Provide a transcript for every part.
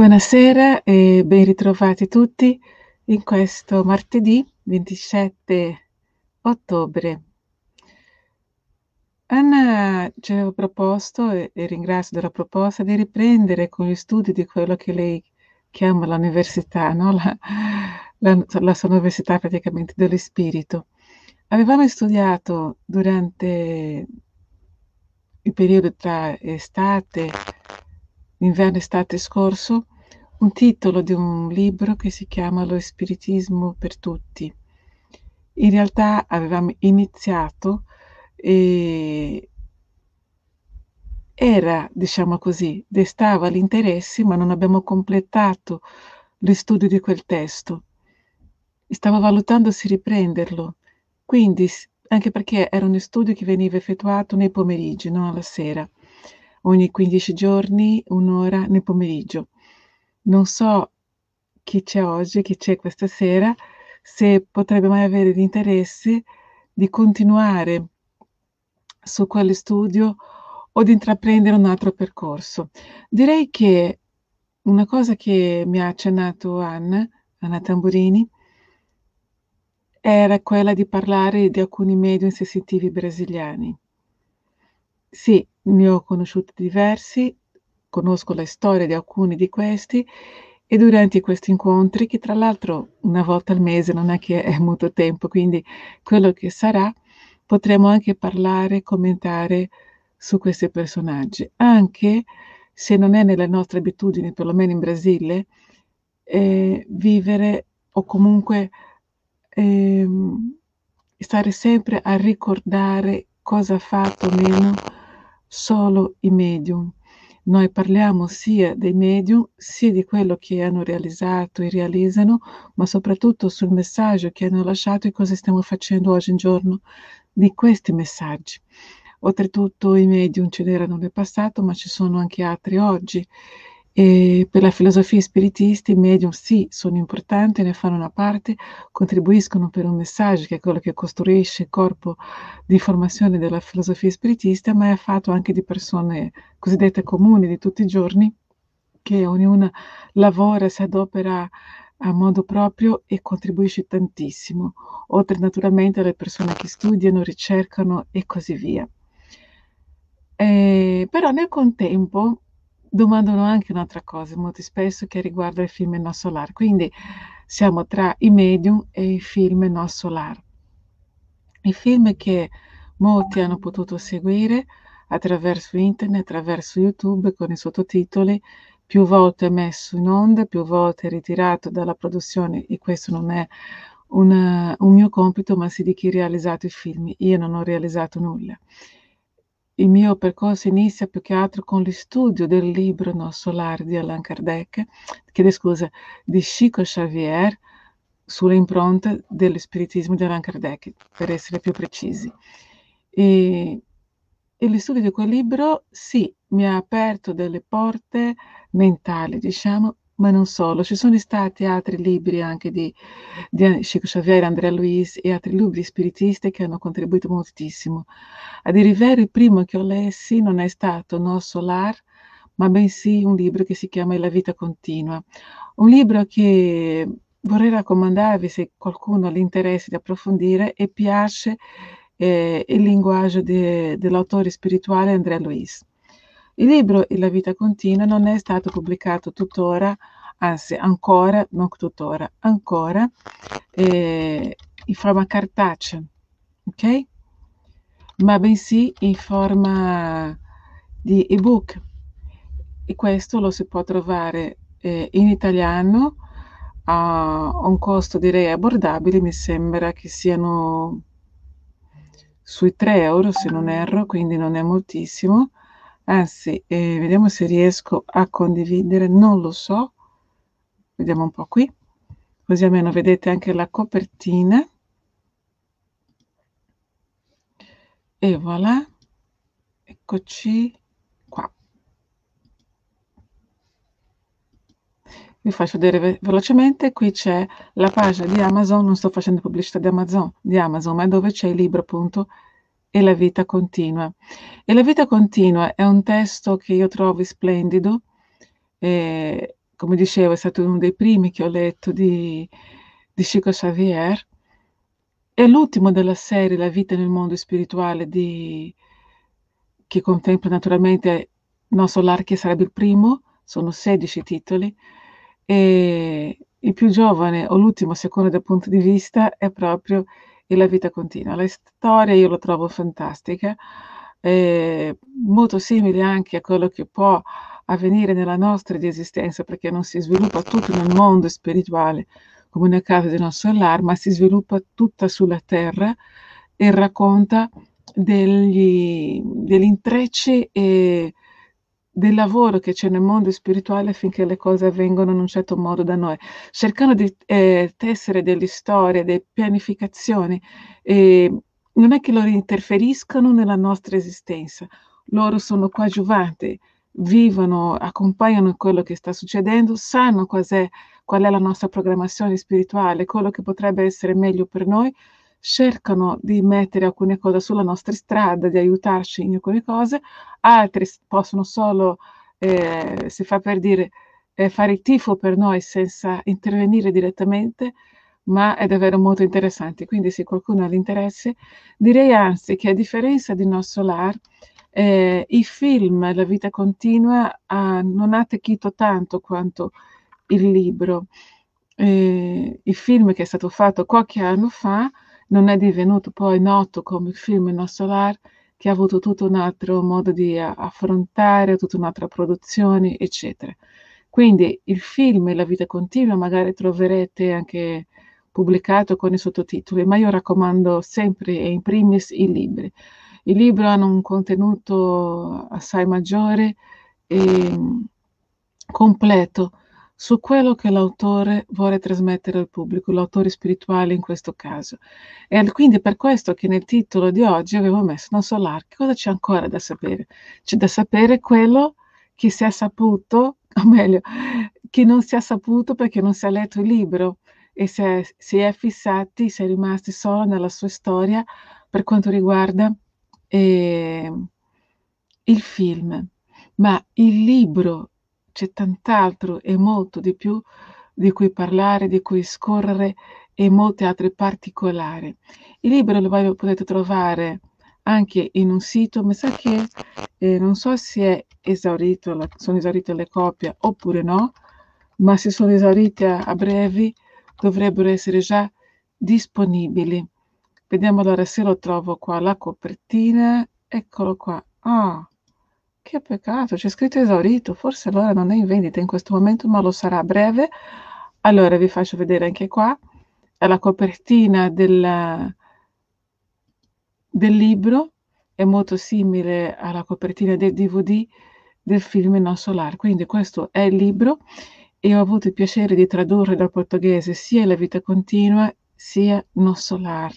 Buonasera e ben ritrovati tutti in questo martedì 27 ottobre. Anna ci aveva proposto, e ringrazio della proposta, di riprendere con gli studi di quello che lei chiama l'università, no? la, la, la sua università praticamente dello spirito. Avevamo studiato durante il periodo tra estate e l'inverno-estate scorso, un titolo di un libro che si chiama Lo spiritismo per tutti. In realtà avevamo iniziato e era, diciamo così, destava gli interessi, ma non abbiamo completato lo studio di quel testo. Stavo valutando se riprenderlo, quindi, anche perché era uno studio che veniva effettuato nei pomeriggi, non alla sera ogni 15 giorni, un'ora nel pomeriggio. Non so chi c'è oggi, chi c'è questa sera, se potrebbe mai avere l'interesse di continuare su quale studio o di intraprendere un altro percorso. Direi che una cosa che mi ha accennato Anna, Anna Tamburini, era quella di parlare di alcuni medium sensitivi brasiliani. Sì, ne ho conosciuti diversi, conosco la storia di alcuni di questi e durante questi incontri, che tra l'altro una volta al mese non è che è molto tempo, quindi quello che sarà, potremo anche parlare, commentare su questi personaggi, anche se non è nelle nostre abitudini, perlomeno in Brasile, eh, vivere o comunque eh, stare sempre a ricordare cosa ha fatto o meno solo i medium. Noi parliamo sia dei medium, sia di quello che hanno realizzato e realizzano, ma soprattutto sul messaggio che hanno lasciato e cosa stiamo facendo oggi in giorno di questi messaggi. Oltretutto i medium ce n'erano nel passato, ma ci sono anche altri oggi e per la filosofia spiritista i medium sì, sono importanti, ne fanno una parte, contribuiscono per un messaggio che è quello che costruisce il corpo di formazione della filosofia spiritista, ma è fatto anche di persone cosiddette comuni di tutti i giorni, che ognuna lavora, si adopera a modo proprio e contribuisce tantissimo, oltre naturalmente alle persone che studiano, ricercano e così via. Eh, però nel contempo domandano anche un'altra cosa molto spesso che riguarda il film no solar. Quindi siamo tra i medium e i film no solar. I film che molti hanno potuto seguire attraverso internet, attraverso YouTube con i sottotitoli, più volte messo in onda, più volte ritirato dalla produzione e questo non è una, un mio compito, ma sì di chi ha realizzato i film. Io non ho realizzato nulla. Il mio percorso inizia più che altro con lo studio del libro No Solare di Allan Kardec, chiede scusa, di Chico Xavier, sulle impronte dello spiritismo di Allan Kardec, per essere più precisi. E, e lo studio di quel libro, sì, mi ha aperto delle porte mentali, diciamo, ma non solo, ci sono stati altri libri anche di, di Chico Xavier, Andrea Luiz e altri libri spiritisti che hanno contribuito moltissimo. A dire il il primo che ho lessi non è stato Nosso Lar, ma bensì un libro che si chiama La vita continua. Un libro che vorrei raccomandarvi se qualcuno ha l'interesse di approfondire e piace eh, il linguaggio de, dell'autore spirituale Andrea Luiz. Il libro Il La vita continua non è stato pubblicato tuttora, anzi ancora, non tuttora, ancora, eh, in forma cartacea, ok? Ma bensì in forma di ebook. E questo lo si può trovare eh, in italiano a un costo direi abbordabile, mi sembra che siano sui 3 euro se non erro, quindi non è moltissimo anzi eh, vediamo se riesco a condividere, non lo so, vediamo un po' qui, così almeno vedete anche la copertina. E voilà, eccoci qua. vi faccio vedere velocemente, qui c'è la pagina di Amazon, non sto facendo pubblicità di Amazon, di Amazon ma è dove c'è il libro appunto e la vita continua. E la vita continua è un testo che io trovo splendido, e, come dicevo è stato uno dei primi che ho letto di, di Chico Xavier, è l'ultimo della serie La vita nel mondo spirituale di, che contempla naturalmente non Solar che sarebbe il primo, sono 16 titoli, e il più giovane o l'ultimo secondo dal punto di vista è proprio e la vita continua. La storia io la trovo fantastica, molto simile anche a quello che può avvenire nella nostra esistenza, perché non si sviluppa tutto nel mondo spirituale come nel caso del nostro allar, ma si sviluppa tutta sulla terra e racconta degli, degli intrecci e del lavoro che c'è nel mondo spirituale affinché le cose avvengano in un certo modo da noi, cercando di eh, tessere delle storie, delle pianificazioni. e ehm, non è che loro interferiscano nella nostra esistenza, loro sono coadiuvanti, vivono, accompagnano quello che sta succedendo, sanno qual è, qual è la nostra programmazione spirituale, quello che potrebbe essere meglio per noi, cercano di mettere alcune cose sulla nostra strada, di aiutarci in alcune cose, altri possono solo, eh, si fa per dire, eh, fare il tifo per noi senza intervenire direttamente, ma è davvero molto interessante. Quindi se qualcuno ha l'interesse, direi anzi che a differenza di No Solar, eh, i film La vita continua ah, non ha attecchito tanto quanto il libro. Eh, il film che è stato fatto qualche anno fa non è divenuto poi noto come il film Il nostro lar, che ha avuto tutto un altro modo di affrontare, tutta un'altra produzione, eccetera. Quindi il film la vita continua magari troverete anche pubblicato con i sottotitoli, ma io raccomando sempre e in primis i libri. I libri hanno un contenuto assai maggiore e mm, completo su quello che l'autore vuole trasmettere al pubblico, l'autore spirituale in questo caso. E quindi per questo che nel titolo di oggi avevo messo, non so l'archi, cosa c'è ancora da sapere? C'è da sapere quello che si è saputo, o meglio, che non si è saputo perché non si è letto il libro e si è, si è fissati, si è rimasti solo nella sua storia per quanto riguarda eh, il film. Ma il libro c'è tant'altro e molto di più di cui parlare, di cui scorrere e molte altre particolari. Il libro lo potete trovare anche in un sito, ma sa che eh, non so se la, sono esaurite le copie oppure no, ma se sono esaurite a, a brevi dovrebbero essere già disponibili. Vediamo allora se lo trovo qua, la copertina, eccolo qua. Ah, che peccato, c'è scritto esaurito, forse allora non è in vendita in questo momento, ma lo sarà a breve. Allora vi faccio vedere anche qua, è la copertina del, del libro, è molto simile alla copertina del DVD del film Non Solar. Quindi questo è il libro e ho avuto il piacere di tradurre dal portoghese sia La vita continua sia Non Solar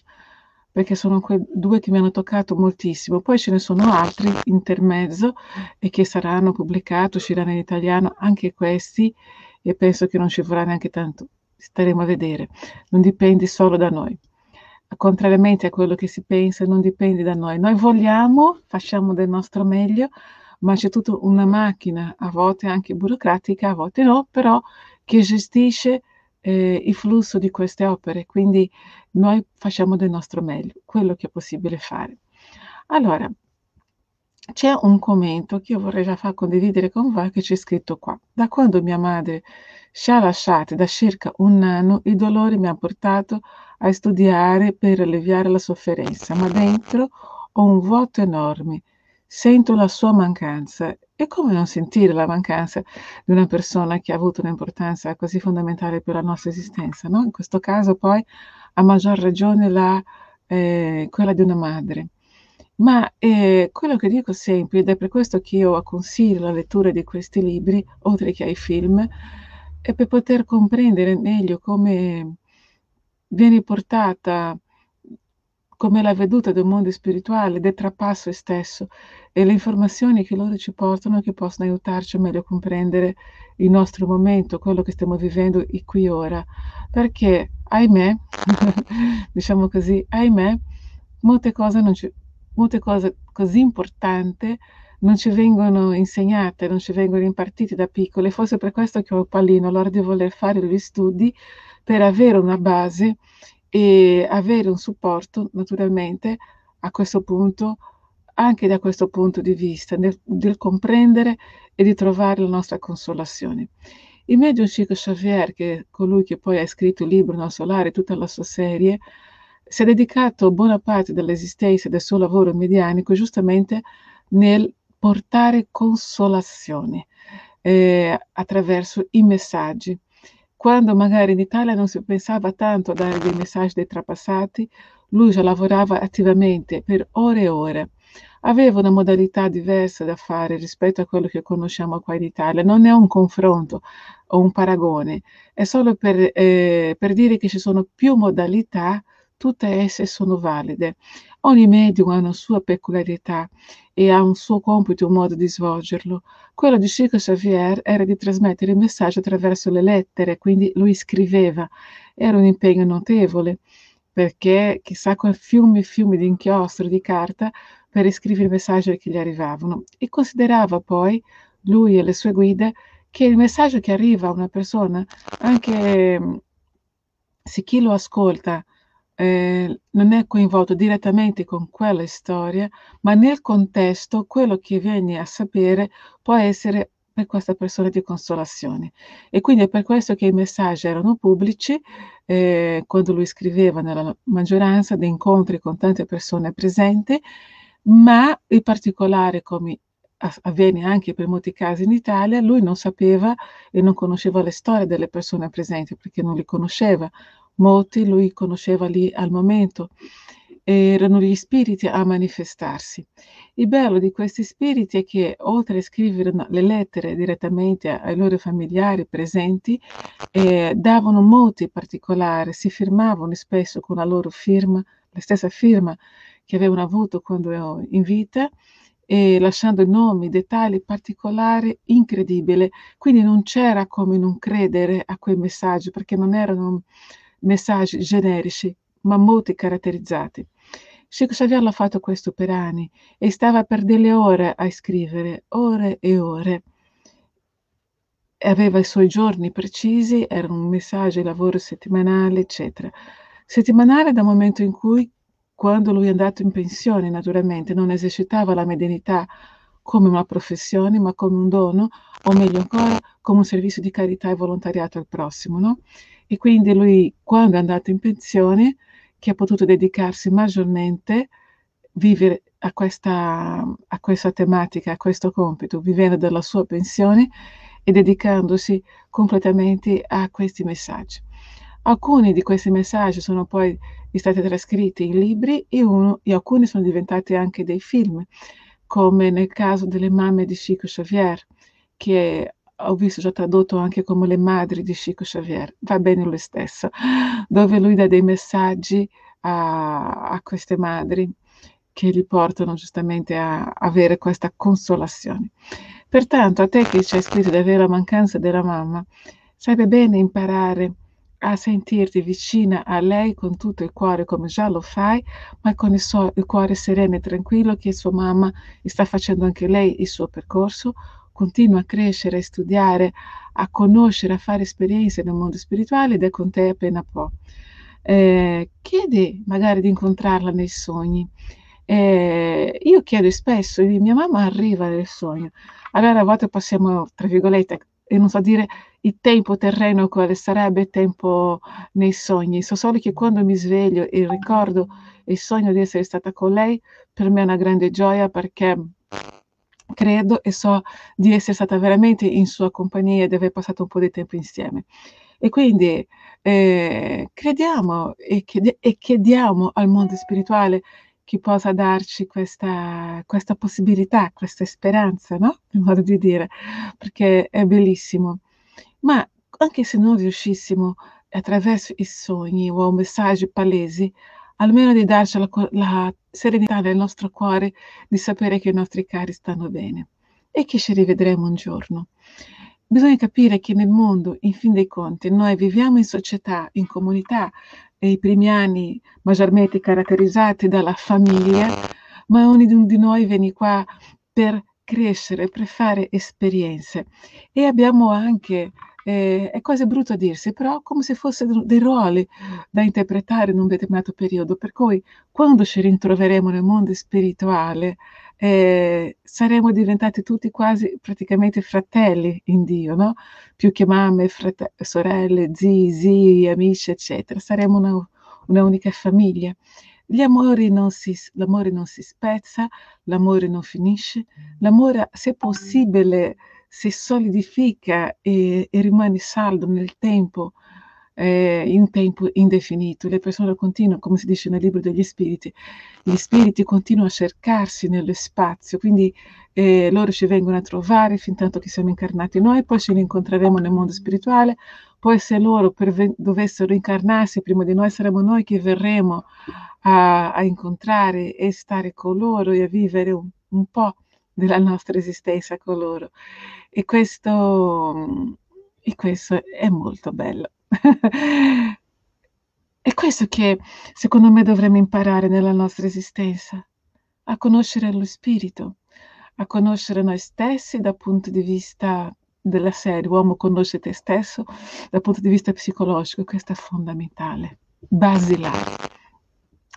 perché sono quei due che mi hanno toccato moltissimo. Poi ce ne sono altri intermezzo e che saranno pubblicati, usciranno in italiano anche questi e penso che non ci vorrà neanche tanto. Staremo a vedere. Non dipende solo da noi. Contrariamente a quello che si pensa, non dipende da noi. Noi vogliamo, facciamo del nostro meglio, ma c'è tutta una macchina, a volte anche burocratica, a volte no, però che gestisce eh, il flusso di queste opere, quindi noi facciamo del nostro meglio, quello che è possibile fare. Allora, c'è un commento che io vorrei già far condividere con voi che c'è scritto qua. Da quando mia madre ci ha lasciati da circa un anno, il dolore mi ha portato a studiare per alleviare la sofferenza, ma dentro ho un vuoto enorme sento la sua mancanza. E come non sentire la mancanza di una persona che ha avuto un'importanza così fondamentale per la nostra esistenza? No? In questo caso poi a maggior ragione la, eh, quella di una madre. Ma eh, quello che dico sempre, ed è per questo che io consiglio la lettura di questi libri, oltre che ai film, è per poter comprendere meglio come viene portata come la veduta del mondo spirituale, detrappare se stesso e le informazioni che loro ci portano che possono aiutarci a meglio comprendere il nostro momento, quello che stiamo vivendo e qui ora. Perché, ahimè, diciamo così, ahimè, molte cose, ci, molte cose così importanti non ci vengono insegnate, non ci vengono impartite da piccole, forse per questo che ho il pallino, l'ora di voler fare gli studi per avere una base e avere un supporto naturalmente a questo punto anche da questo punto di vista, nel, del comprendere e di trovare la nostra consolazione. Il medium Chico Xavier, che è colui che poi ha scritto il libro Non Solare, tutta la sua serie, si è dedicato buona parte dell'esistenza del suo lavoro medianico giustamente nel portare consolazione eh, attraverso i messaggi. Quando magari in Italia non si pensava tanto a dare dei messaggi dei trapassati, lui già lavorava attivamente per ore e ore. Aveva una modalità diversa da fare rispetto a quello che conosciamo qua in Italia, non è un confronto o un paragone, è solo per, eh, per dire che ci sono più modalità tutte esse sono valide. Ogni medium ha una sua peculiarità e ha un suo compito, un modo di svolgerlo. Quello di Chico Xavier era di trasmettere il messaggio attraverso le lettere, quindi lui scriveva. Era un impegno notevole, perché chissà quel fiumi e fiumi di inchiostro, di carta, per riscrivere i messaggi che gli arrivavano. E considerava poi, lui e le sue guide, che il messaggio che arriva a una persona, anche se chi lo ascolta, eh, non è coinvolto direttamente con quella storia, ma nel contesto quello che viene a sapere può essere per questa persona di consolazione. E quindi è per questo che i messaggi erano pubblici eh, quando lui scriveva nella maggioranza di incontri con tante persone presenti, ma in particolare come avviene anche per molti casi in Italia, lui non sapeva e non conosceva le storie delle persone presenti perché non li conosceva, molti lui conosceva lì al momento. Erano gli spiriti a manifestarsi. Il bello di questi spiriti è che, oltre a scrivere le lettere direttamente ai loro familiari presenti, eh, davano molti particolari, si firmavano spesso con la loro firma, la stessa firma che avevano avuto quando in vita, e lasciando nomi, dettagli particolari, incredibile. Quindi non c'era come non credere a quei messaggi, perché non erano messaggi generici ma molto caratterizzati. Chico Xavier l'ha fatto questo per anni e stava per delle ore a scrivere, ore e ore. Aveva i suoi giorni precisi, era un messaggio di lavoro settimanale, eccetera. Settimanale dal momento in cui, quando lui è andato in pensione, naturalmente, non esercitava la medianità come una professione, ma come un dono, o meglio ancora, come un servizio di carità e volontariato al prossimo. No? E quindi lui, quando è andato in pensione, che ha potuto dedicarsi maggiormente vivere a questa, a questa tematica, a questo compito, vivendo dalla sua pensione e dedicandosi completamente a questi messaggi. Alcuni di questi messaggi sono poi stati trascritti in libri e, uno, e alcuni sono diventati anche dei film come nel caso delle mamme di Chico Xavier, che ho visto già tradotto anche come le madri di Chico Xavier, va bene lo stesso, dove lui dà dei messaggi a, a queste madri che li portano giustamente a avere questa consolazione. Pertanto, a te che c'è scritto di avere la mancanza della mamma, sarebbe bene imparare a a sentirti vicina a lei con tutto il cuore come già lo fai, ma con il, suo, il cuore sereno e tranquillo che sua mamma sta facendo anche lei il suo percorso, continua a crescere, a studiare, a conoscere, a fare esperienze nel mondo spirituale ed è con te appena può. Eh, chiedi magari di incontrarla nei sogni. Eh, io chiedo spesso, mia mamma arriva nel sogno. Allora a volte passiamo, tra virgolette, e non so dire il tempo terreno quale sarebbe tempo nei sogni. So solo che quando mi sveglio e ricordo il sogno di essere stata con lei, per me è una grande gioia perché credo e so di essere stata veramente in sua compagnia e di aver passato un po' di tempo insieme. E quindi eh, crediamo e, chiede- e chiediamo al mondo spirituale chi possa darci questa, questa possibilità, questa speranza, no? In modo di dire, perché è bellissimo. Ma anche se non riuscissimo attraverso i sogni o messaggi palesi, almeno di darci la, la serenità nel nostro cuore di sapere che i nostri cari stanno bene e che ci rivedremo un giorno. Bisogna capire che nel mondo, in fin dei conti, noi viviamo in società, in comunità, e i primi anni maggiormente caratterizzati dalla famiglia, ma ognuno di noi viene qua per crescere, per fare esperienze. E abbiamo anche eh, è quasi brutto dirsi, però come se fossero dei ruoli da interpretare in un determinato periodo, per cui quando ci ritroveremo nel mondo spirituale eh, saremo diventati tutti quasi praticamente fratelli in Dio, no? più che mamme, frate- sorelle, zii, zii, amici, eccetera, saremo una, una unica famiglia. Non si, l'amore non si spezza, l'amore non finisce, l'amore, se possibile, si solidifica e, e rimane saldo nel tempo, eh, in tempo indefinito. Le persone continuano, come si dice nel libro degli spiriti, gli spiriti continuano a cercarsi nello spazio, quindi eh, loro ci vengono a trovare fin tanto che siamo incarnati noi, poi ce li incontreremo nel mondo spirituale, poi se loro per, dovessero incarnarsi prima di noi saremo noi che verremo a, a incontrare e stare con loro e a vivere un, un po' della nostra esistenza con loro e questo, mm, e questo è molto bello. è questo che secondo me dovremmo imparare nella nostra esistenza, a conoscere lo spirito, a conoscere noi stessi dal punto di vista della serie Uomo conosce te stesso, dal punto di vista psicologico, questo è fondamentale, basilare.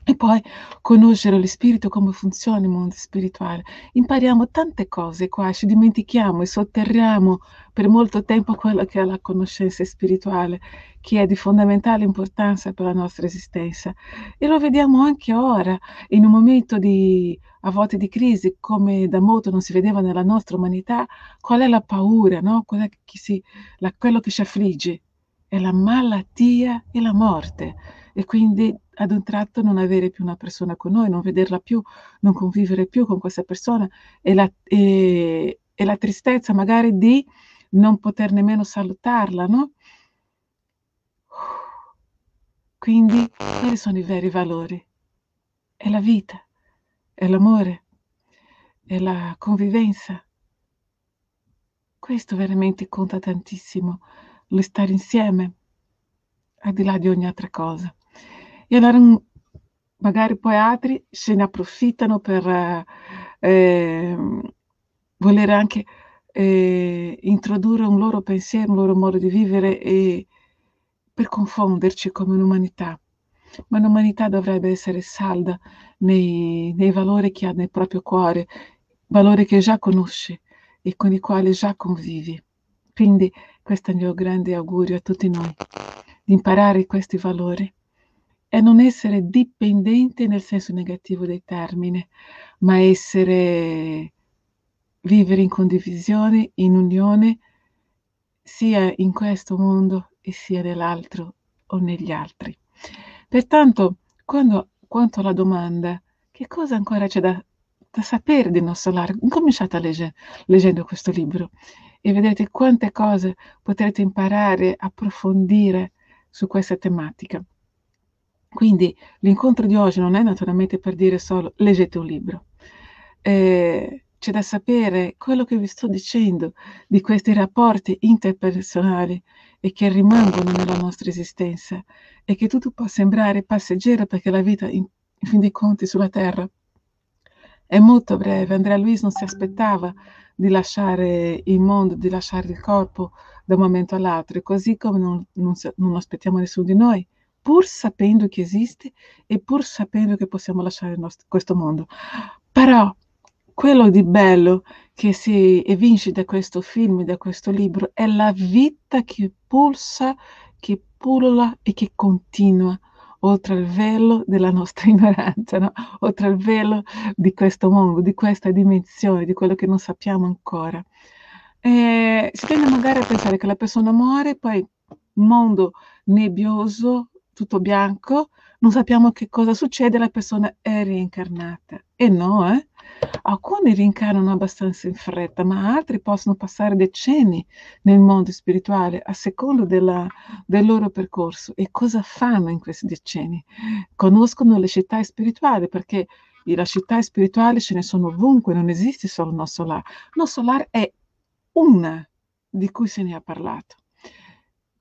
E poi conoscere lo spirito, come funziona il mondo spirituale. Impariamo tante cose qua, ci dimentichiamo e sotterriamo per molto tempo quella che è la conoscenza spirituale, che è di fondamentale importanza per la nostra esistenza. E lo vediamo anche ora, in un momento di, a volte di crisi, come da molto non si vedeva nella nostra umanità, qual è la paura, no? Quella che si, la, quello che ci affligge è la malattia e la morte. E quindi ad un tratto non avere più una persona con noi, non vederla più, non convivere più con questa persona e la, e, e la tristezza magari di non poter nemmeno salutarla, no? Quindi quali sono i veri valori? È la vita, è l'amore, è la convivenza. Questo veramente conta tantissimo, lo stare insieme, al di là di ogni altra cosa e allora magari poi altri se ne approfittano per eh, voler anche eh, introdurre un loro pensiero, un loro modo di vivere e per confonderci come un'umanità. Ma l'umanità dovrebbe essere salda nei, nei valori che ha nel proprio cuore, valori che già conosci e con i quali già convivi. Quindi questo è il mio grande augurio a tutti noi, di imparare questi valori è non essere dipendente nel senso negativo del termine, ma essere vivere in condivisione, in unione, sia in questo mondo e sia nell'altro o negli altri. Pertanto, quando, quanto alla domanda, che cosa ancora c'è da, da sapere di nostro largo, cominciate a legge, leggendo questo libro e vedrete quante cose potrete imparare, approfondire su questa tematica. Quindi l'incontro di oggi non è naturalmente per dire solo leggete un libro. Eh, c'è da sapere quello che vi sto dicendo di questi rapporti interpersonali e che rimangono nella nostra esistenza e che tutto può sembrare passeggero perché la vita in, in fin dei conti sulla terra è molto breve. Andrea Luis non si aspettava di lasciare il mondo, di lasciare il corpo da un momento all'altro, e così come non, non, non aspettiamo nessuno di noi pur sapendo che esiste e pur sapendo che possiamo lasciare nostro, questo mondo. Però quello di bello che si evince da questo film, da questo libro, è la vita che pulsa, che pullula e che continua oltre il velo della nostra ignoranza, no? oltre il velo di questo mondo, di questa dimensione, di quello che non sappiamo ancora. Eh, si tende magari a pensare che la persona muore, poi mondo nebbioso, tutto bianco, non sappiamo che cosa succede, la persona è eh, reincarnata. E no, eh? Alcuni rincarnano abbastanza in fretta, ma altri possono passare decenni nel mondo spirituale a secondo della, del loro percorso. E cosa fanno in questi decenni? Conoscono le città spirituali perché la città spirituale ce ne sono ovunque, non esiste solo il No Solar. nostro Solar è una di cui se ne ha parlato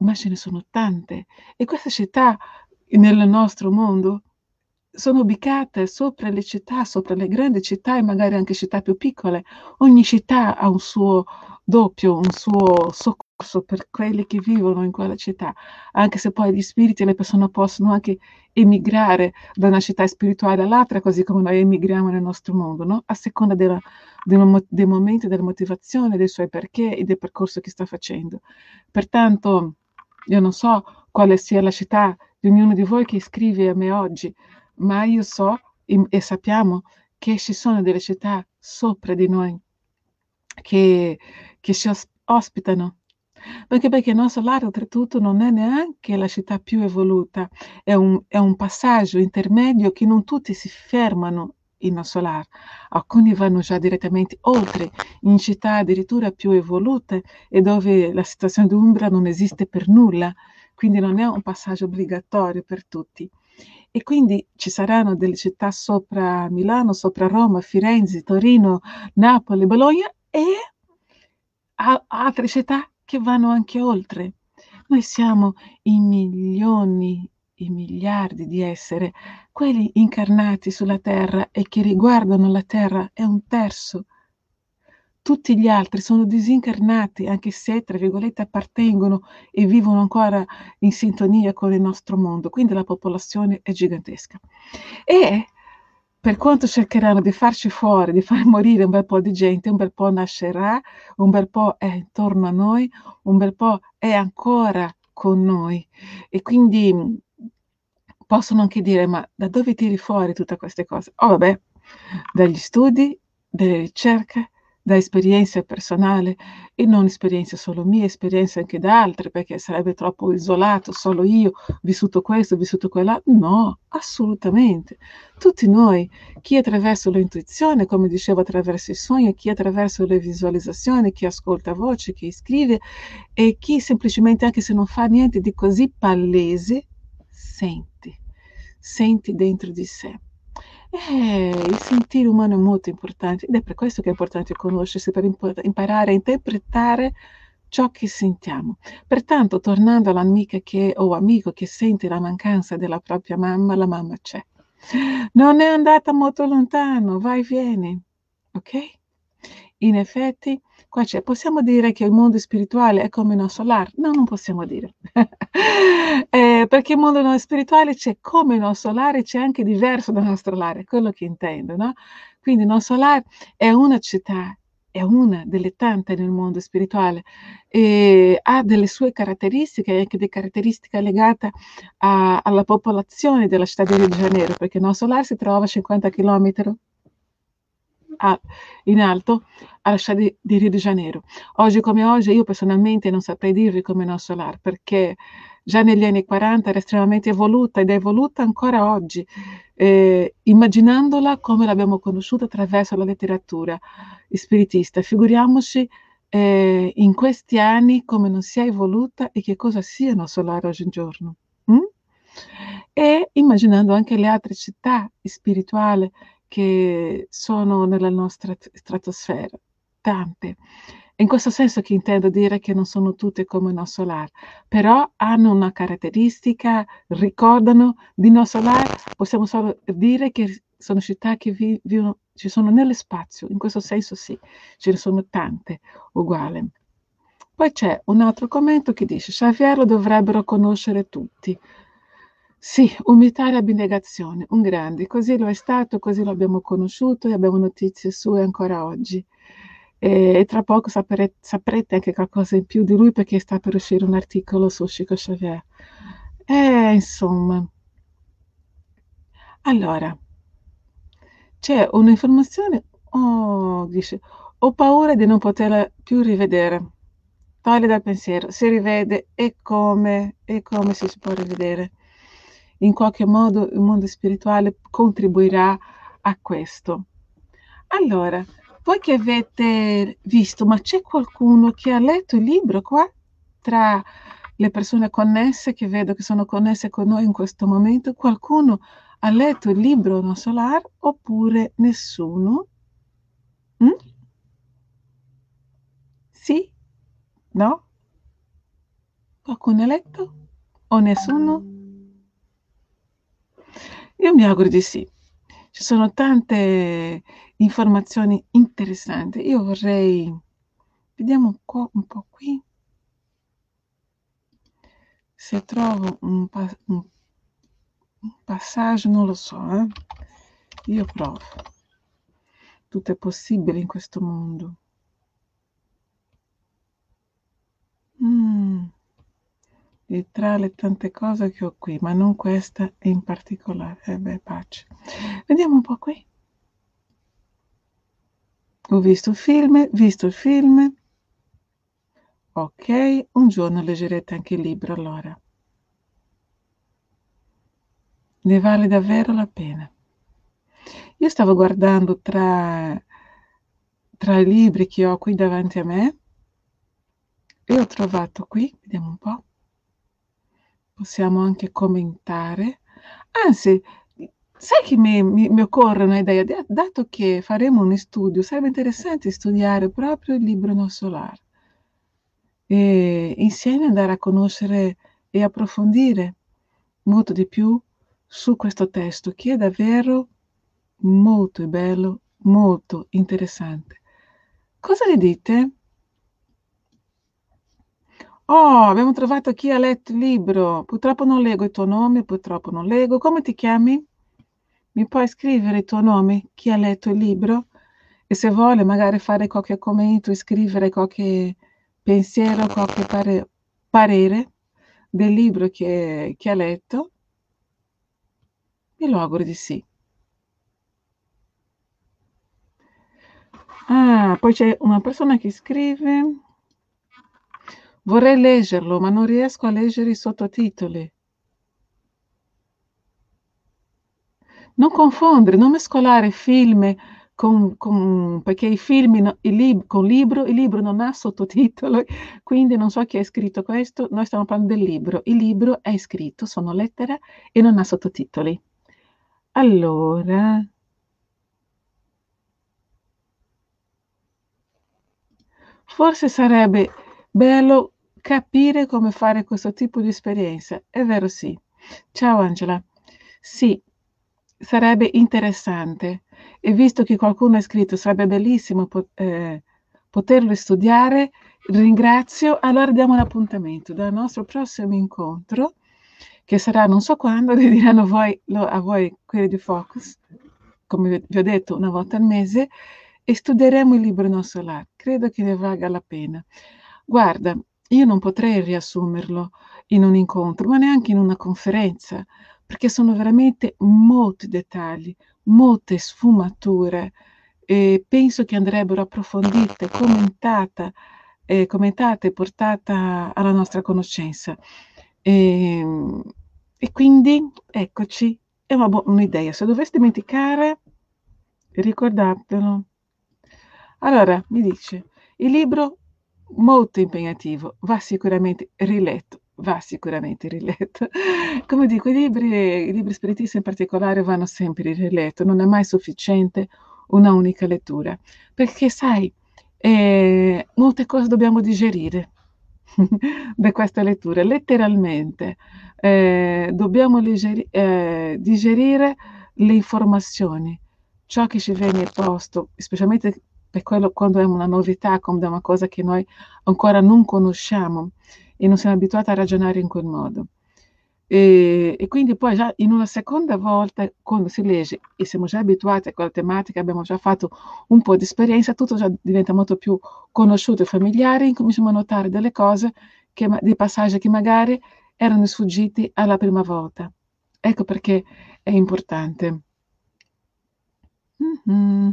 ma ce ne sono tante e queste città nel nostro mondo sono ubicate sopra le città, sopra le grandi città e magari anche città più piccole. Ogni città ha un suo doppio, un suo soccorso per quelli che vivono in quella città, anche se poi gli spiriti e le persone possono anche emigrare da una città spirituale all'altra, così come noi emigriamo nel nostro mondo, no? a seconda della, dei, dei momenti, della motivazione, dei suoi perché e del percorso che sta facendo. Pertanto, io non so quale sia la città di ognuno di voi che scrive a me oggi, ma io so e sappiamo che ci sono delle città sopra di noi che, che ci ospitano. Anche perché il nostro lar, oltretutto, non è neanche la città più evoluta, è un, è un passaggio intermedio che non tutti si fermano inno solar. Alcuni vanno già direttamente oltre, in città addirittura più evolute e dove la situazione di Umbra non esiste per nulla, quindi non è un passaggio obbligatorio per tutti. E quindi ci saranno delle città sopra Milano, sopra Roma, Firenze, Torino, Napoli, Bologna e altre città che vanno anche oltre. Noi siamo in milioni i miliardi di essere, quelli incarnati sulla terra e che riguardano la terra è un terzo. Tutti gli altri sono disincarnati, anche se, tra virgolette, appartengono e vivono ancora in sintonia con il nostro mondo, quindi la popolazione è gigantesca. E per quanto cercheranno di farci fuori, di far morire un bel po' di gente, un bel po' nascerà, un bel po' è intorno a noi, un bel po' è ancora con noi. E quindi possono anche dire, ma da dove tiri fuori tutte queste cose? Oh vabbè, dagli studi, dalle ricerche, da esperienza personale e non esperienza solo mia, esperienza anche da altre, perché sarebbe troppo isolato, solo io, vissuto questo, vissuto quella. No, assolutamente. Tutti noi, chi attraverso l'intuizione, come dicevo, attraverso i sogni, chi attraverso le visualizzazioni, chi ascolta voci, chi scrive e chi semplicemente, anche se non fa niente di così palese, sente, sente dentro di sé. Eh, il sentire umano è molto importante ed è per questo che è importante conoscersi, per imparare a interpretare ciò che sentiamo. Pertanto, tornando all'amica che, o amico che sente la mancanza della propria mamma, la mamma c'è. Non è andata molto lontano, vai e vieni, ok? In effetti, Qua c'è, possiamo dire che il mondo spirituale è come il nostro lar? No, non possiamo dire. eh, perché il mondo spirituale c'è come il nostro lar e c'è anche diverso dal nostro lar, è quello che intendo, no? Quindi il nostro lar è una città, è una delle tante nel mondo spirituale e ha delle sue caratteristiche, anche delle caratteristiche legate a, alla popolazione della città di Rio de Janeiro, perché il nostro lar si trova a 50 km a, in alto a Lascià di, di, Rio de Janeiro. Oggi come oggi io personalmente non saprei dirvi come non solar, perché già negli anni 40 era estremamente evoluta ed è evoluta ancora oggi, eh, immaginandola come l'abbiamo conosciuta attraverso la letteratura spiritista. Figuriamoci eh, in questi anni come non si è evoluta e che cosa sia siano solare oggigiorno. Mm? E immaginando anche le altre città spirituali che sono nella nostra stratosfera, tante. In questo senso che intendo dire che non sono tutte come il nostro Solar, però hanno una caratteristica, ricordano di nostro Solar, possiamo solo dire che sono città che vivono, ci sono nello spazio, in questo senso sì, ce ne sono tante uguali. Poi c'è un altro commento che dice, Xavier lo dovrebbero conoscere tutti, sì, umiltà e abnegazione, un grande, così lo è stato, così lo abbiamo conosciuto e abbiamo notizie sue ancora oggi. E, e tra poco sapere, saprete anche qualcosa in più di lui perché sta per uscire un articolo su Chico Xavier. E insomma, allora, c'è un'informazione, oh, dice, ho paura di non poterla più rivedere. Toglie dal pensiero, si rivede e come, e come si può rivedere in qualche modo il mondo spirituale contribuirà a questo. Allora, voi che avete visto, ma c'è qualcuno che ha letto il libro qua? Tra le persone connesse, che vedo che sono connesse con noi in questo momento, qualcuno ha letto il libro Non Solar oppure nessuno? Mm? Sì? No? Qualcuno ha letto? O nessuno? Io mi auguro di sì. Ci sono tante informazioni interessanti. Io vorrei... Vediamo un po', un po qui. Se trovo un, pa un passaggio, non lo so. Eh? Io provo. Tutto è possibile in questo mondo. Mm e tra le tante cose che ho qui, ma non questa in particolare. eh beh, pace. Vediamo un po' qui. Ho visto il film, visto il film. Ok, un giorno leggerete anche il libro allora. Ne vale davvero la pena. Io stavo guardando tra, tra i libri che ho qui davanti a me e ho trovato qui, vediamo un po', possiamo anche commentare. Anzi, sai che mi, mi, mi occorre un'idea? Dato che faremo un studio, sarebbe interessante studiare proprio il libro non solare e insieme andare a conoscere e approfondire molto di più su questo testo che è davvero molto bello, molto interessante. Cosa ne dite? Oh, abbiamo trovato chi ha letto il libro. Purtroppo non leggo il tuo nome, purtroppo non leggo. Come ti chiami? Mi puoi scrivere il tuo nome, chi ha letto il libro? E se vuole magari fare qualche commento, scrivere qualche pensiero, qualche pare parere del libro che, che ha letto. Me lo auguro di sì. Ah, poi c'è una persona che scrive. Vorrei leggerlo, ma non riesco a leggere i sottotitoli. Non confondere, non mescolare film con, con, perché i film il lib, con libro, il libro non ha sottotitoli, quindi non so chi ha scritto questo, noi stiamo parlando del libro, il libro è scritto, sono lettere e non ha sottotitoli. Allora, forse sarebbe Bello capire come fare questo tipo di esperienza. È vero, sì. Ciao Angela. Sì, sarebbe interessante. E visto che qualcuno ha scritto, sarebbe bellissimo pot- eh, poterlo studiare, ringrazio. Allora diamo l'appuntamento dal nostro prossimo incontro, che sarà non so quando, vi diranno voi, lo, a voi quelli di Focus, come vi ho detto, una volta al mese, e studieremo il libro Non Solar. Credo che ne valga la pena. Guarda, io non potrei riassumerlo in un incontro, ma neanche in una conferenza, perché sono veramente molti dettagli, molte sfumature e penso che andrebbero approfondite, commentate, eh, commentate portate alla nostra conoscenza. E, ehm, e quindi eccoci, è una buona idea. Se doveste dimenticare, ricordatelo. Allora, mi dice, il libro molto impegnativo, va sicuramente riletto, va sicuramente riletto. Come dico, i libri, i libri spiritisti in particolare vanno sempre riletto, non è mai sufficiente una unica lettura, perché sai, eh, molte cose dobbiamo digerire da questa lettura, letteralmente. Eh, dobbiamo legeri, eh, digerire le informazioni, ciò che ci viene posto, specialmente per quello quando è una novità, quando è una cosa che noi ancora non conosciamo e non siamo abituati a ragionare in quel modo. E, e, quindi poi già in una seconda volta, quando si legge e siamo già abituati a quella tematica, abbiamo già fatto un po' di esperienza, tutto già diventa molto più conosciuto e familiare, incominciamo a notare delle cose, che, dei passaggi che magari erano sfuggiti alla prima volta. Ecco perché è importante. Mm-hmm.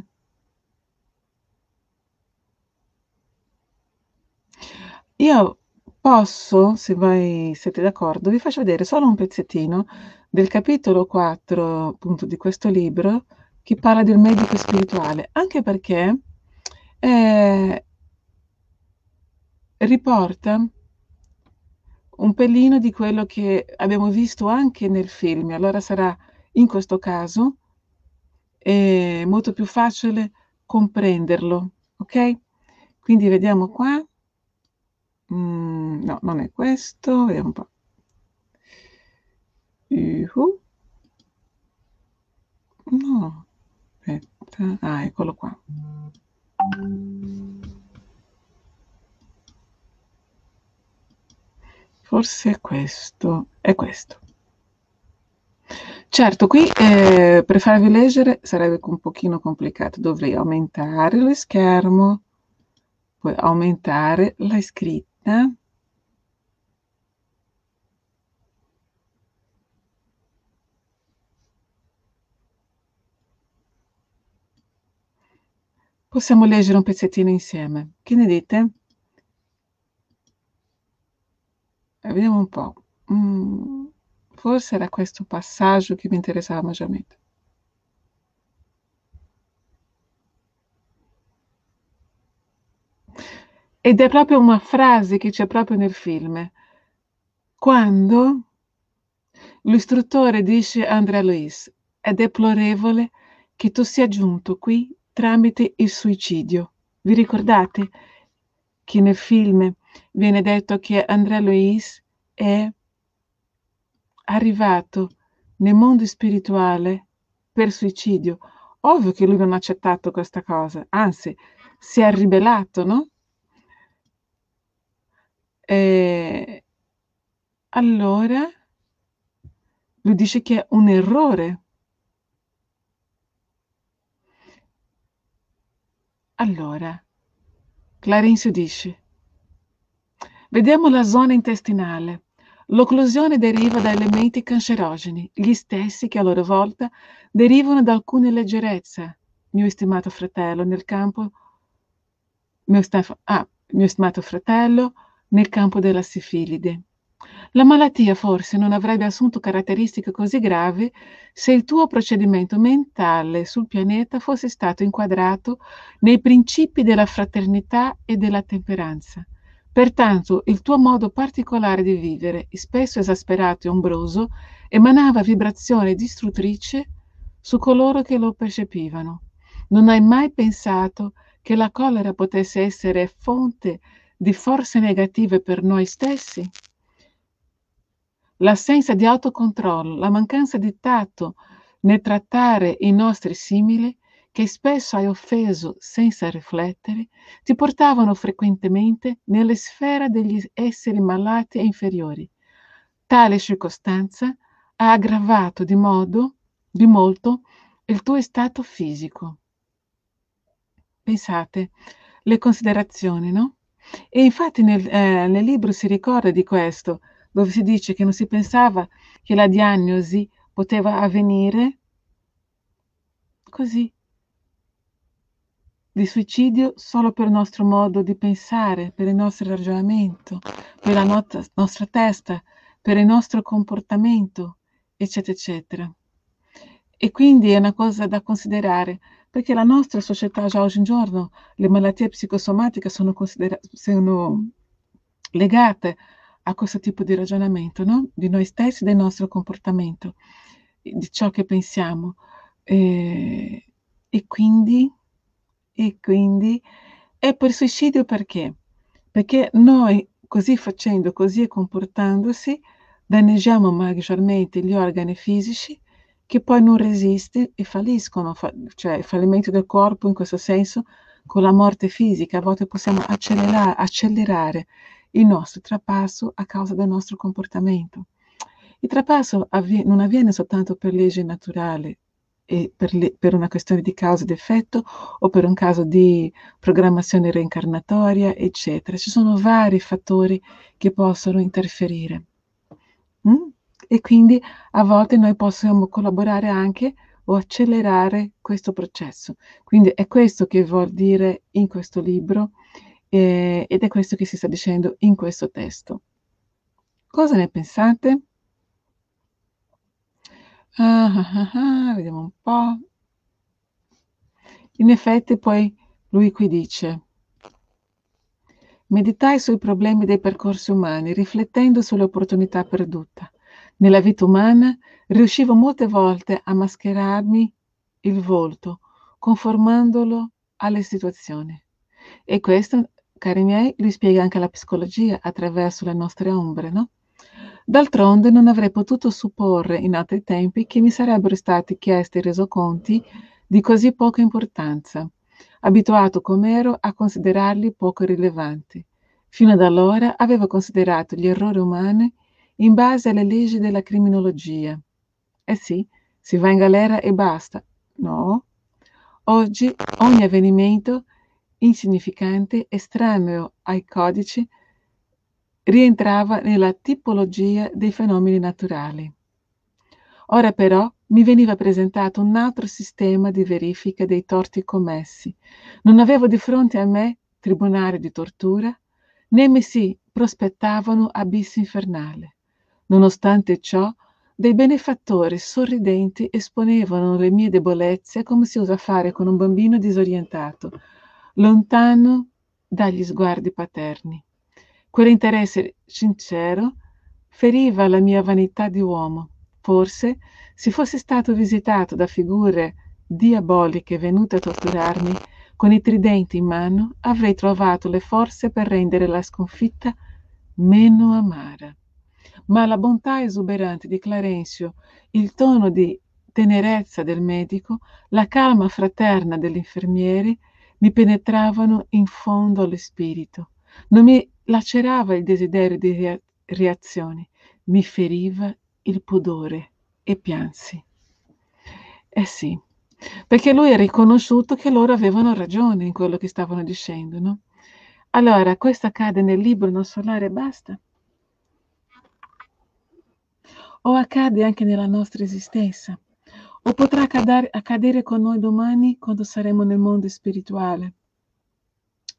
Io posso, se voi siete d'accordo, vi faccio vedere solo un pezzettino del capitolo 4 appunto di questo libro che parla del medico spirituale, anche perché eh, riporta un pelino di quello che abbiamo visto anche nel film. Allora sarà in questo caso eh, molto più facile comprenderlo, ok? Quindi vediamo qua. Mm, no, non è questo, vediamo un po'. Uhu. No, aspetta, ah, eccolo qua. Forse è questo, è questo. Certo, qui eh, per farvi leggere sarebbe un pochino complicato, dovrei aumentare lo schermo, poi aumentare la scritta eh? Possiamo leggere un pezzettino insieme. Che ne dite? Vediamo un po'. Mm, forse era questo passaggio che mi interessava maggiormente. Ed è proprio una frase che c'è proprio nel film. Quando l'istruttore dice a Andrea Luis, è deplorevole che tu sia giunto qui tramite il suicidio. Vi ricordate che nel film viene detto che Andrea Luis è arrivato nel mondo spirituale per suicidio. Ovvio che lui non ha accettato questa cosa, anzi si è ribellato, no? E eh, allora lui dice che è un errore. Allora, Clarencio dice, vediamo la zona intestinale. L'occlusione deriva da elementi cancerogeni, gli stessi che a loro volta derivano da alcune leggerezze. Mio stimato fratello nel campo, mio, staf- ah, mio stimato fratello, nel campo della sifilide. La malattia forse non avrebbe assunto caratteristiche così gravi se il tuo procedimento mentale sul pianeta fosse stato inquadrato nei principi della fraternità e della temperanza. Pertanto il tuo modo particolare di vivere, spesso esasperato e ombroso, emanava vibrazione distruttrice su coloro che lo percepivano. Non hai mai pensato che la collera potesse essere fonte di forze negative per noi stessi, l'assenza di autocontrollo, la mancanza di tatto nel trattare i nostri simili che spesso hai offeso senza riflettere, ti portavano frequentemente nelle sfere degli esseri malati e inferiori. Tale circostanza ha aggravato di modo, di molto, il tuo stato fisico. Pensate, le considerazioni, no? E infatti nel, eh, nel libro si ricorda di questo, dove si dice che non si pensava che la diagnosi poteva avvenire così, di suicidio solo per il nostro modo di pensare, per il nostro ragionamento, per la not- nostra testa, per il nostro comportamento, eccetera, eccetera. E quindi è una cosa da considerare perché la nostra società già oggigiorno le malattie psicosomatiche sono, sono legate a questo tipo di ragionamento, no? di noi stessi, del nostro comportamento, di ciò che pensiamo. E, e quindi, e quindi, è per suicidio perché? Perché noi così facendo, così comportandosi, danneggiamo maggiormente gli organi fisici che poi non resiste e falliscono, fa- cioè il fallimento del corpo in questo senso con la morte fisica, a volte possiamo accelerare, accelerare il nostro trapasso a causa del nostro comportamento. Il trapasso avvi- non avviene soltanto per legge naturale e per, le- per una questione di causa ed effetto o per un caso di programmazione reincarnatoria, eccetera. Ci sono vari fattori che possono interferire. Mm? e quindi a volte noi possiamo collaborare anche o accelerare questo processo. Quindi è questo che vuol dire in questo libro eh, ed è questo che si sta dicendo in questo testo. Cosa ne pensate? Ah, ah, ah, ah vediamo un po'. In effetti poi lui qui dice, meditai sui problemi dei percorsi umani, riflettendo sulle opportunità perdute. Nella vita umana riuscivo molte volte a mascherarmi il volto, conformandolo alle situazioni. E questo, cari miei, lo spiega anche la psicologia attraverso le nostre ombre, no? D'altronde non avrei potuto supporre in altri tempi che mi sarebbero stati chiesti resoconti di così poca importanza, abituato com'ero a considerarli poco rilevanti. Fino ad allora avevo considerato gli errori umani in base alle leggi della criminologia. Eh sì, si va in galera e basta. No. Oggi ogni avvenimento insignificante, estraneo ai codici, rientrava nella tipologia dei fenomeni naturali. Ora però mi veniva presentato un altro sistema di verifica dei torti commessi. Non avevo di fronte a me tribunali di tortura, né mi si prospettavano abissi infernali. Nonostante ciò, dei benefattori sorridenti esponevano le mie debolezze come si usa fare con un bambino disorientato, lontano dagli sguardi paterni. Quell'interesse sincero feriva la mia vanità di uomo. Forse, se fossi stato visitato da figure diaboliche venute a torturarmi, con i tridenti in mano avrei trovato le forze per rendere la sconfitta meno amara ma la bontà esuberante di Clarenzio, il tono di tenerezza del medico, la calma fraterna dell'infermiere mi penetravano in fondo allo spirito. Non mi lacerava il desiderio di reazioni, mi feriva il pudore e piansi. Eh sì, perché lui ha riconosciuto che loro avevano ragione in quello che stavano dicendo, no? Allora, questo accade nel libro Non solare e basta o accade anche nella nostra esistenza, o potrà accadere con noi domani quando saremo nel mondo spirituale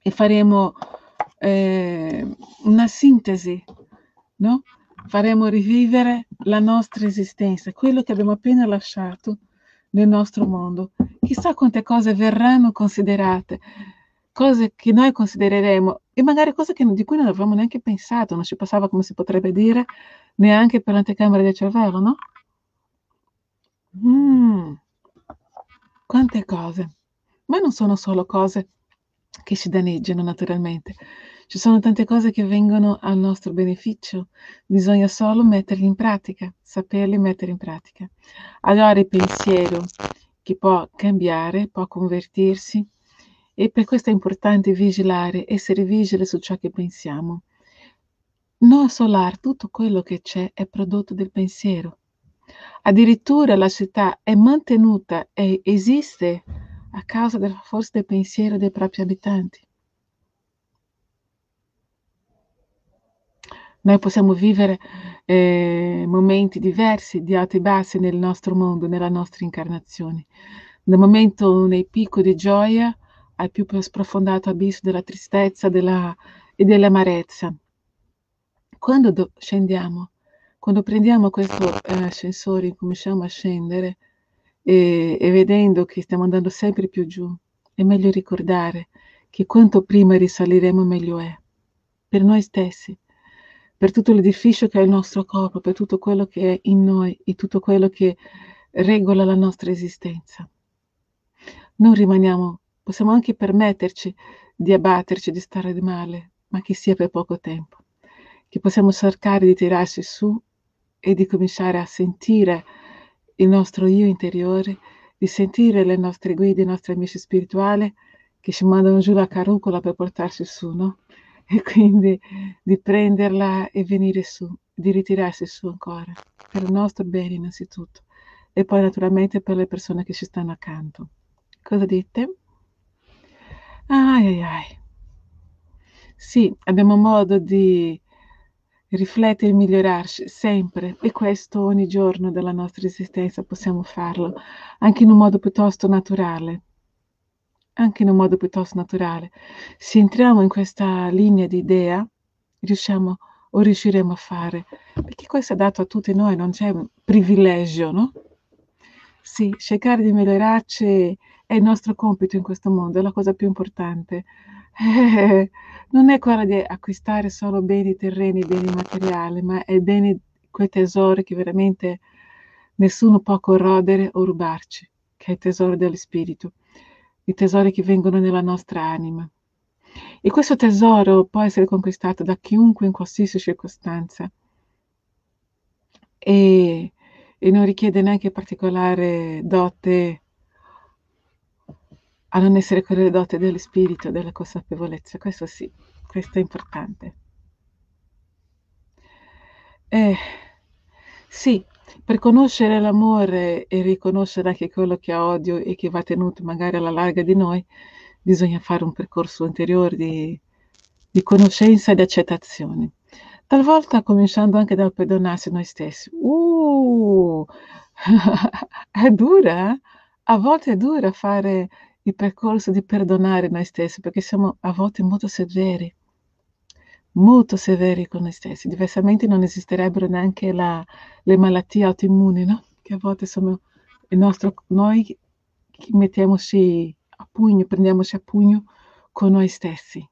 e faremo eh, una sintesi, no? faremo rivivere la nostra esistenza, quello che abbiamo appena lasciato nel nostro mondo. Chissà quante cose verranno considerate, cose che noi considereremo e magari cose che, di cui non avevamo neanche pensato, non ci passava come si potrebbe dire neanche per l'anticamera del cervello, no? Mm, quante cose. Ma non sono solo cose che ci danneggiano naturalmente. Ci sono tante cose che vengono al nostro beneficio, bisogna solo metterle in pratica, saperle mettere in pratica. Allora il pensiero che può cambiare, può convertirsi e per questo è importante vigilare, essere vigile su ciò che pensiamo Noa Solar, tutto quello che c'è è prodotto del pensiero. Addirittura la città è mantenuta e esiste a causa della forza del pensiero dei propri abitanti. Noi possiamo vivere eh, momenti diversi di alti e bassi nel nostro mondo, nella nostra incarnazione. Dal momento nei picco di gioia al più sprofondato abisso della tristezza della, e dell'amarezza. Quando do- scendiamo, quando prendiamo questo eh, ascensore e cominciamo a scendere e, e vedendo che stiamo andando sempre più giù, è meglio ricordare che quanto prima risaliremo meglio è, per noi stessi, per tutto l'edificio che è il nostro corpo, per tutto quello che è in noi e tutto quello che regola la nostra esistenza. Non rimaniamo, possiamo anche permetterci di abbatterci, di stare di male, ma che sia per poco tempo che possiamo cercare di tirarci su e di cominciare a sentire il nostro io interiore, di sentire le nostre guide, i nostri amici spirituali che ci mandano giù la carucola per portarci su, no? E quindi di prenderla e venire su, di ritirarsi su ancora, per il nostro bene innanzitutto, e poi naturalmente per le persone che ci stanno accanto. Cosa dite? Ai ai ai. Sì, abbiamo modo di riflettere e migliorarci sempre e questo ogni giorno della nostra esistenza possiamo farlo, anche in un modo piuttosto naturale. Anche in un modo piuttosto naturale. Se entriamo in questa linea di idea, riusciamo o riusciremo a fare, perché questo è dato a tutti noi, non c'è un privilegio, no? Sì, cercare di migliorarci è il nostro compito in questo mondo, è la cosa più importante. Eh, non è quella di acquistare solo beni terreni, beni materiali, ma è beni, quei tesori che veramente nessuno può corrodere o rubarci, che è il tesoro dello spirito, i tesori che vengono nella nostra anima. E questo tesoro può essere conquistato da chiunque in qualsiasi circostanza e, e non richiede neanche particolare dote a non essere quelle dote dello spirito, della consapevolezza, questo sì, questo è importante. Eh, sì, per conoscere l'amore e riconoscere anche quello che ha odio e che va tenuto magari alla larga di noi, bisogna fare un percorso interiore di, di conoscenza e di accettazione. Talvolta cominciando anche dal perdonarsi noi stessi. Uh, è dura, eh? a volte è dura fare il percorso di perdonare noi stessi, perché siamo a volte molto severi, molto severi con noi stessi, diversamente non esisterebbero neanche la, le malattie autoimmuni, no? che a volte sono il nostro, noi mettiamoci a pugno, prendiamoci a pugno con noi stessi.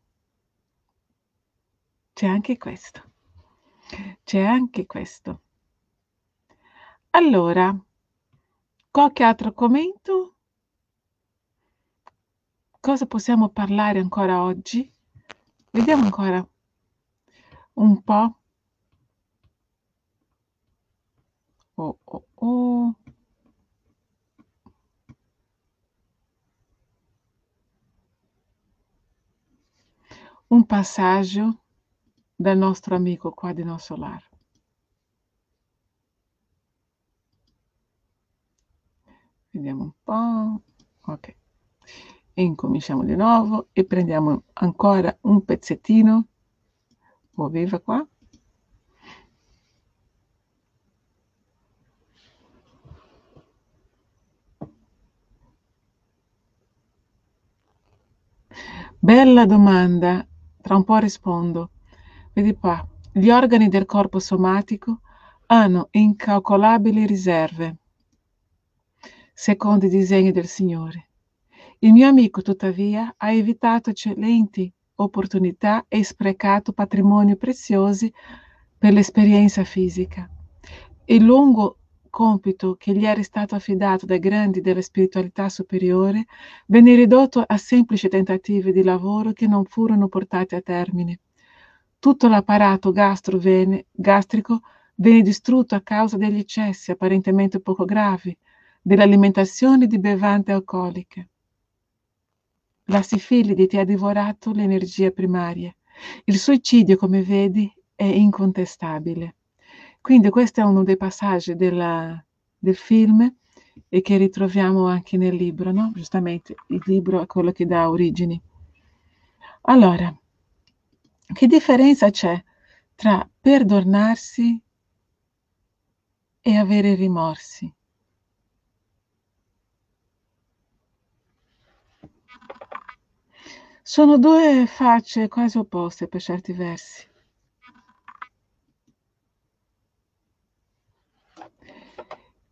C'è anche questo. C'è anche questo. Allora, qualche altro commento? cosa possiamo parlare ancora oggi? Vediamo ancora un po'. Oh, oh, oh. Un passaggio dal nostro amico qua di nostro lar. Vediamo un po'. Ok e incominciamo di nuovo e prendiamo ancora un pezzettino muoveva qua Bella domanda, tra un po' rispondo. Vedi qua, gli organi del corpo somatico hanno incalcolabili riserve, secondo i disegni del Signore. Il mio amico, tuttavia, ha evitato eccellenti opportunità e sprecato patrimoni preziosi per l'esperienza fisica. Il lungo compito che gli era stato affidato dai grandi della spiritualità superiore venne ridotto a semplici tentativi di lavoro che non furono portati a termine. Tutto l'apparato gastrico venne distrutto a causa degli eccessi apparentemente poco gravi dell'alimentazione di bevande alcoliche. La sifilide ti ha divorato l'energia primaria. Il suicidio, come vedi, è incontestabile. Quindi questo è uno dei passaggi della, del film e che ritroviamo anche nel libro, no? Giustamente, il libro è quello che dà origini. Allora, che differenza c'è tra perdonarsi e avere rimorsi? Sono due facce quasi opposte per certi versi.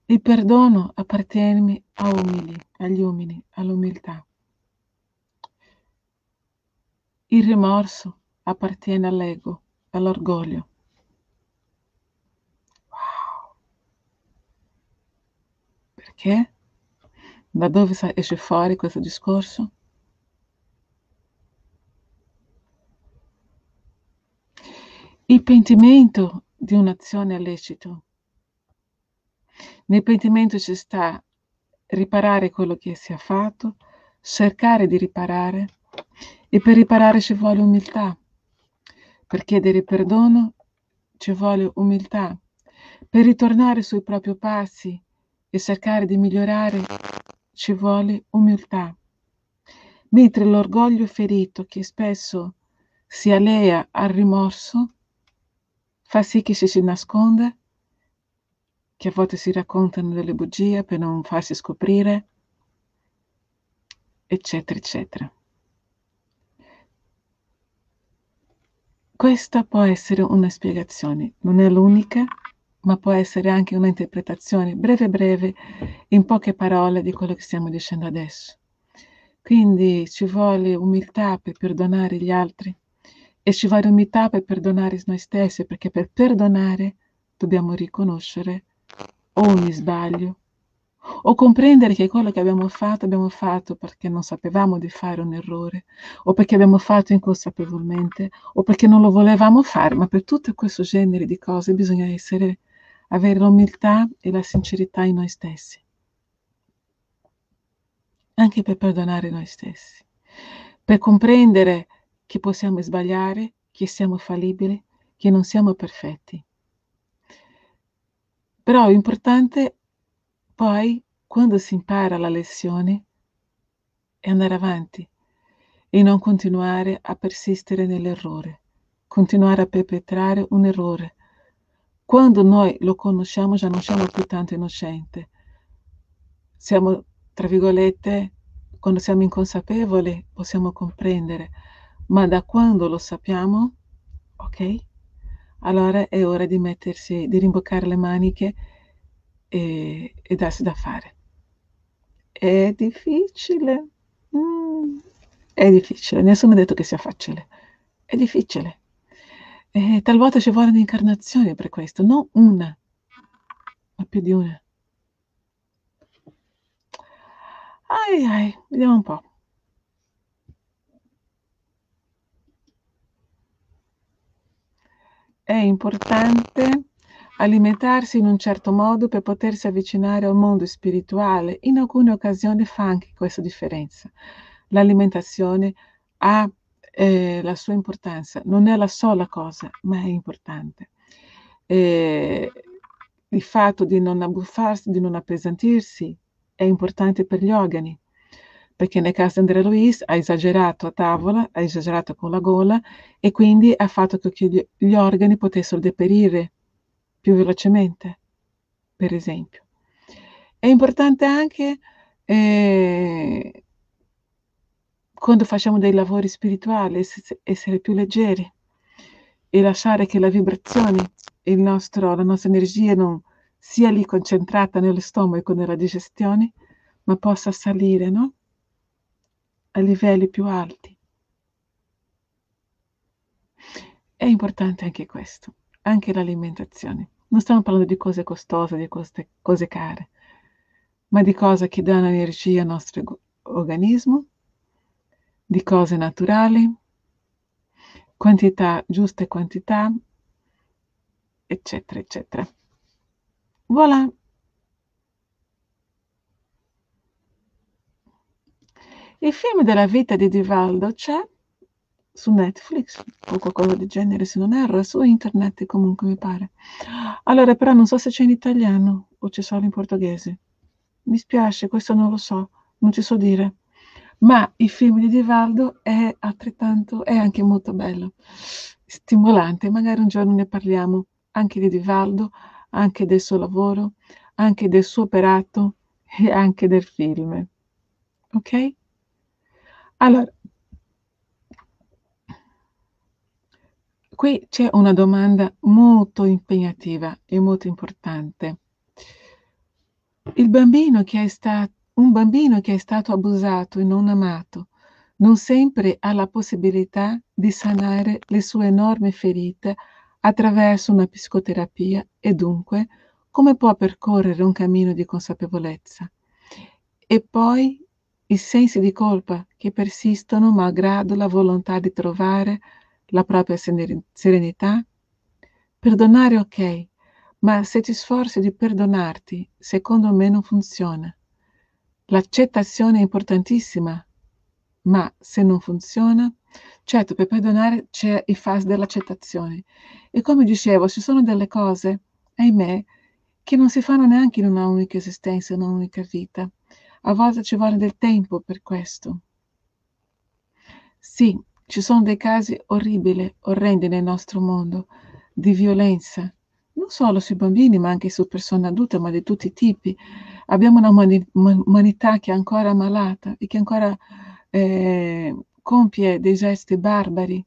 Il perdono appartiene a umili, agli umili, all'umiltà. Il rimorso appartiene all'ego, all'orgoglio. Wow. Perché? Da dove esce fuori questo discorso? il pentimento di un'azione illecito. Nel pentimento ci sta riparare quello che si è fatto, cercare di riparare e per riparare ci vuole umiltà. Per chiedere perdono ci vuole umiltà. Per ritornare sui propri passi e cercare di migliorare ci vuole umiltà. Mentre l'orgoglio ferito che spesso si alea al rimorso fa sì che ci si nasconda, che a volte si raccontano delle bugie per non farsi scoprire, eccetera, eccetera. Questa può essere una spiegazione, non è l'unica, ma può essere anche un'interpretazione breve breve, in poche parole, di quello che stiamo dicendo adesso. Quindi ci vuole umiltà per perdonare gli altri, e ci vuole umiltà per perdonare noi stessi, perché per perdonare dobbiamo riconoscere ogni sbaglio o comprendere che quello che abbiamo fatto abbiamo fatto perché non sapevamo di fare un errore, o perché abbiamo fatto inconsapevolmente, o perché non lo volevamo fare, ma per tutto questo genere di cose bisogna essere, avere l'umiltà e la sincerità in noi stessi, anche per perdonare noi stessi, per comprendere che possiamo sbagliare, che siamo fallibili, che non siamo perfetti. Però è importante poi, quando si impara la lezione, è andare avanti e non continuare a persistere nell'errore, continuare a perpetrare un errore. Quando noi lo conosciamo già non siamo più tanto innocenti, siamo, tra virgolette, quando siamo inconsapevoli possiamo comprendere ma da quando lo sappiamo, ok? Allora è ora di mettersi, di rimboccare le maniche e, e darsi da fare. È difficile. Mm, è difficile. Nessuno ha detto che sia facile. È difficile. E talvolta ci vuole un'incarnazione per questo, non una, ma più di una. Ai ai, vediamo un po'. è importante alimentarsi in un certo modo per potersi avvicinare al mondo spirituale. In alcune occasioni fa anche questa differenza. L'alimentazione ha eh, la sua importanza, non è la sola cosa, ma è importante. Eh, il fatto di non abbuffarsi, di non appesantirsi, è importante per gli organi perché nel caso di Andrea Luis ha esagerato a tavola, ha esagerato con la gola e quindi ha fatto che gli organi potessero deperire più velocemente, per esempio. È importante anche eh, quando facciamo dei lavori spirituali essere più leggeri e lasciare che la vibrazione e la nostra energia non sia lì concentrata nello stomaco, nella digestione, ma possa salire, no? a livelli più alti. È importante anche questo, anche l'alimentazione. Non stiamo parlando di cose costose, di cose, cose care, ma di cose che danno energia al nostro organismo, di cose naturali, quantità, giuste quantità, eccetera, eccetera. Voilà! Il film della vita di Divaldo c'è su Netflix o qualcosa del genere, se non erro, è su internet comunque mi pare. Allora, però non so se c'è in italiano o c'è solo in portoghese. Mi spiace, questo non lo so, non ci so dire. Ma il film di Divaldo è altrettanto, è anche molto bello, stimolante. Magari un giorno ne parliamo anche di Divaldo, anche del suo lavoro, anche del suo operato e anche del film. Ok? Allora qui c'è una domanda molto impegnativa e molto importante. Il bambino che è stato un bambino che è stato abusato e non amato non sempre ha la possibilità di sanare le sue enormi ferite attraverso una psicoterapia e dunque come può percorrere un cammino di consapevolezza. E poi i sensi di colpa che persistono malgrado la volontà di trovare la propria serenità? Perdonare ok, ma se ti sforzi di perdonarti, secondo me non funziona. L'accettazione è importantissima, ma se non funziona, certo per perdonare c'è il fase dell'accettazione. E come dicevo, ci sono delle cose, ahimè, che non si fanno neanche in una unica esistenza, in un'unica vita. A volte ci vuole del tempo per questo. Sì, ci sono dei casi orribili, orrendi nel nostro mondo, di violenza, non solo sui bambini, ma anche su persone adulte, ma di tutti i tipi. Abbiamo un'umanità che è ancora malata e che ancora eh, compie dei gesti barbari,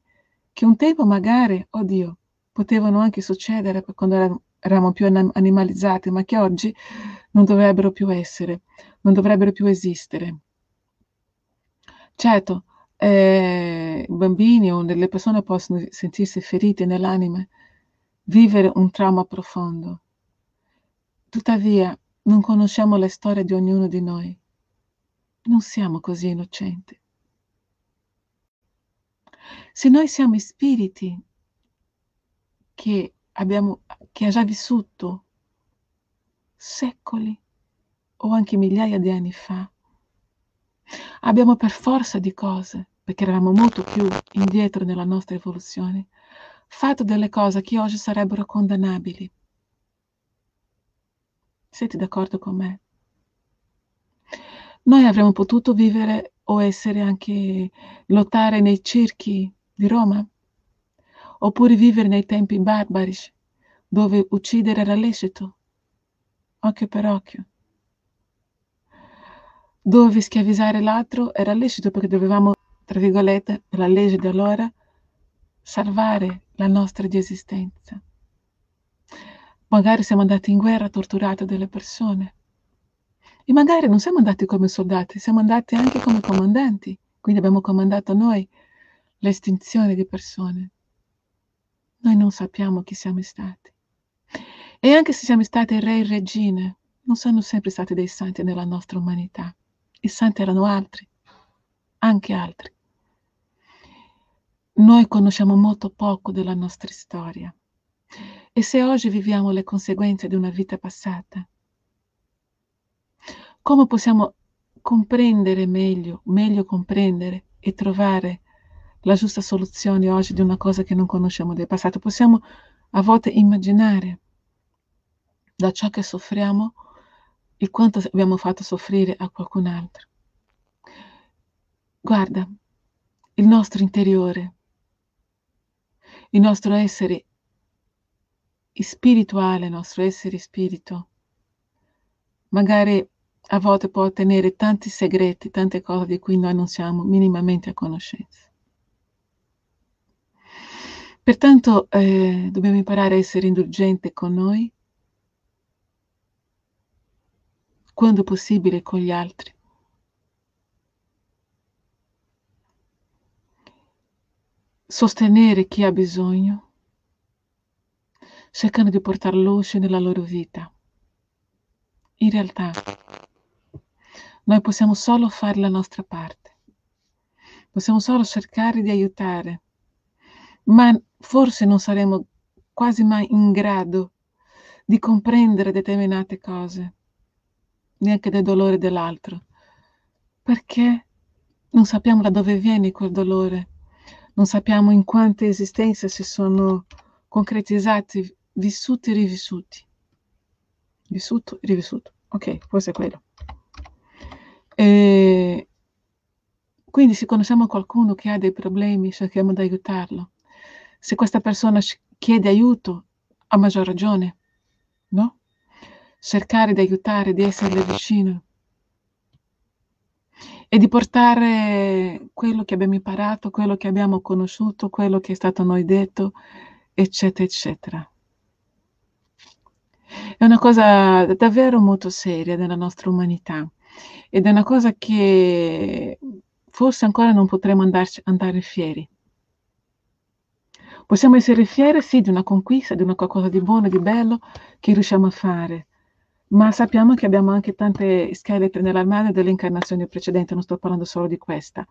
che un tempo magari, oddio, potevano anche succedere quando eravamo più animalizzati, ma che oggi non dovrebbero più essere, non dovrebbero più esistere. Certo, eh, bambini o delle persone possono sentirsi ferite nell'anima, vivere un trauma profondo. Tuttavia, non conosciamo la storia di ognuno di noi. Non siamo così innocenti. Se noi siamo spiriti che, abbiamo, che ha già vissuto secoli o anche migliaia di anni fa. Abbiamo per forza di cose, perché eravamo molto più indietro nella nostra evoluzione, fatto delle cose che oggi sarebbero condannabili. Siete d'accordo con me? Noi avremmo potuto vivere o essere anche lottare nei circhi di Roma, oppure vivere nei tempi barbarici, dove uccidere era lecito, occhio per occhio. Dove schiavizzare l'altro era lecito perché dovevamo, tra virgolette, per la legge di allora, salvare la nostra esistenza. Magari siamo andati in guerra torturati delle persone. E magari non siamo andati come soldati, siamo andati anche come comandanti. Quindi abbiamo comandato noi l'estinzione di persone. Noi non sappiamo chi siamo stati. E anche se siamo state re e regine, non sono sempre stati dei santi nella nostra umanità. I santi erano altri, anche altri. Noi conosciamo molto poco della nostra storia. E se oggi viviamo le conseguenze di una vita passata, come possiamo comprendere meglio, meglio comprendere e trovare la giusta soluzione oggi di una cosa che non conosciamo del passato? Possiamo a volte immaginare da ciò che soffriamo e quanto abbiamo fatto soffrire a qualcun altro. Guarda il nostro interiore, il nostro essere spirituale, il nostro essere spirito, magari a volte può ottenere tanti segreti, tante cose di cui noi non siamo minimamente a conoscenza. Pertanto eh, dobbiamo imparare a essere indulgenti con noi quando possibile, con gli altri. Sostenere chi ha bisogno, cercando di portare luce nella loro vita. In realtà, noi possiamo solo fare la nostra parte, possiamo solo cercare di aiutare, ma forse non saremo quasi mai in grado di comprendere determinate cose neanche del dolore dell'altro, perché non sappiamo da dove viene quel dolore, non sappiamo in quante esistenze si sono concretizzati, vissuti e rivissuti. Vissuto e rivissuto. Ok, forse è quello. E quindi se conosciamo qualcuno che ha dei problemi, cerchiamo di aiutarlo. Se questa persona chiede aiuto, ha maggior ragione cercare di aiutare, di esserle vicino e di portare quello che abbiamo imparato, quello che abbiamo conosciuto, quello che è stato a noi detto, eccetera, eccetera. È una cosa davvero molto seria della nostra umanità ed è una cosa che forse ancora non potremo andarci, andare fieri. Possiamo essere fieri, sì, di una conquista, di una qualcosa di buono, di bello che riusciamo a fare, ma sappiamo che abbiamo anche tante scheletri nell'armadio delle incarnazioni precedenti, non sto parlando solo di questa.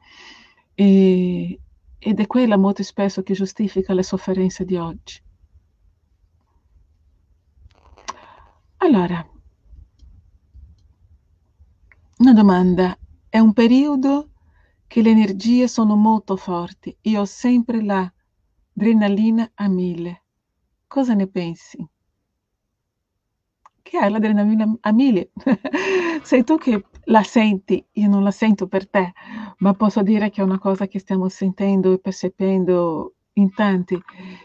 E, ed è quella molto spesso che giustifica le sofferenze di oggi. Allora, una domanda. È un periodo che le energie sono molto forti. Io ho sempre la adrenalina a mille. Cosa ne pensi? che hai l'adrenalina a mille, sei tu che la senti, io non la sento per te, ma posso dire che è una cosa che stiamo sentendo e percependo in tanti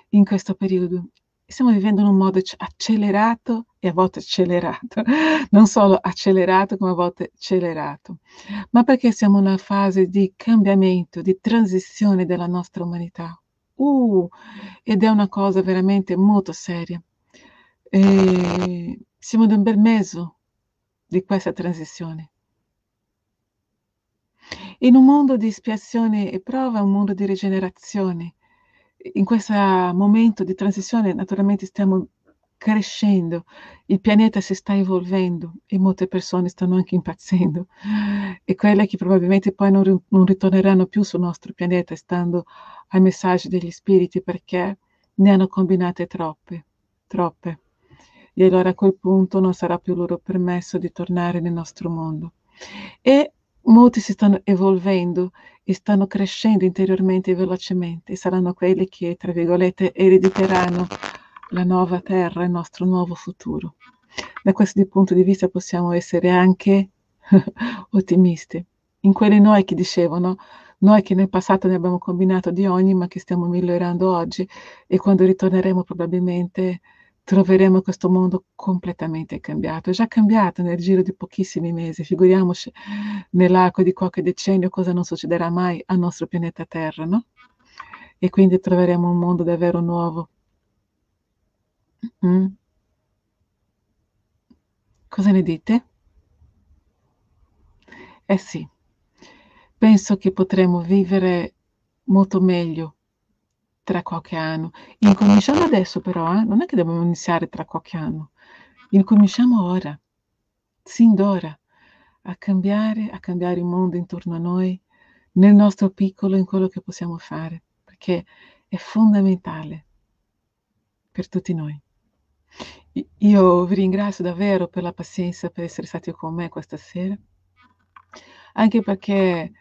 in questo periodo. Stiamo vivendo in un modo accelerato e a volte accelerato, non solo accelerato come a volte accelerato, ma perché siamo in una fase di cambiamento, di transizione della nostra umanità. Uh, ed è una cosa veramente molto seria. E siamo nel bel mezzo di questa transizione. In un mondo di espiazione e prova, un mondo di rigenerazione, in questo momento di transizione naturalmente stiamo crescendo, il pianeta si sta evolvendo e molte persone stanno anche impazzendo e quelle che probabilmente poi non, non ritorneranno più sul nostro pianeta stando ai messaggi degli spiriti perché ne hanno combinate troppe, troppe e allora a quel punto non sarà più loro permesso di tornare nel nostro mondo. E molti si stanno evolvendo e stanno crescendo interiormente e velocemente, saranno quelli che, tra virgolette, erediteranno la nuova terra, il nostro nuovo futuro. Da questo punto di vista possiamo essere anche ottimisti. In quelli noi che dicevano, noi che nel passato ne abbiamo combinato di ogni, ma che stiamo migliorando oggi e quando ritorneremo probabilmente troveremo questo mondo completamente cambiato. È già cambiato nel giro di pochissimi mesi, figuriamoci nell'arco di qualche decennio cosa non succederà mai al nostro pianeta Terra, no? E quindi troveremo un mondo davvero nuovo. mm Cosa ne dite? Eh sì, penso che potremo vivere molto meglio tra qualche anno. Incominciamo adesso però, eh? non è che dobbiamo iniziare tra qualche anno. Incominciamo ora, sin d'ora, a cambiare, a cambiare il mondo intorno a noi, nel nostro piccolo, in quello che possiamo fare, perché è fondamentale per tutti noi. Io vi ringrazio davvero per la pazienza, per essere stati con me questa sera, anche perché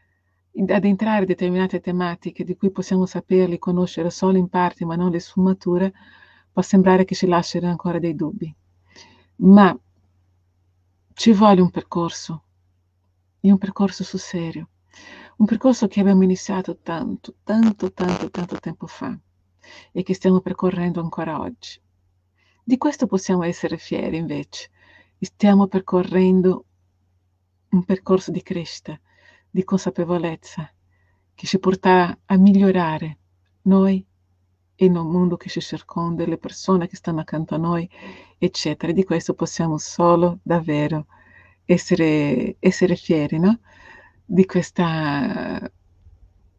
ad entrare determinate tematiche di cui possiamo saperli, conoscere solo in parte, ma non le sfumature, può sembrare che ci lasciano ancora dei dubbi. Ma ci vuole un percorso, e un percorso sul serio, un percorso che abbiamo iniziato tanto, tanto, tanto, tanto tempo fa e che stiamo percorrendo ancora oggi. Di questo possiamo essere fieri invece, stiamo percorrendo un percorso di crescita, di consapevolezza che ci porta a migliorare noi e nel mondo che ci circonda, le persone che stanno accanto a noi, eccetera. Di questo possiamo solo davvero essere, essere fieri, no? Di questa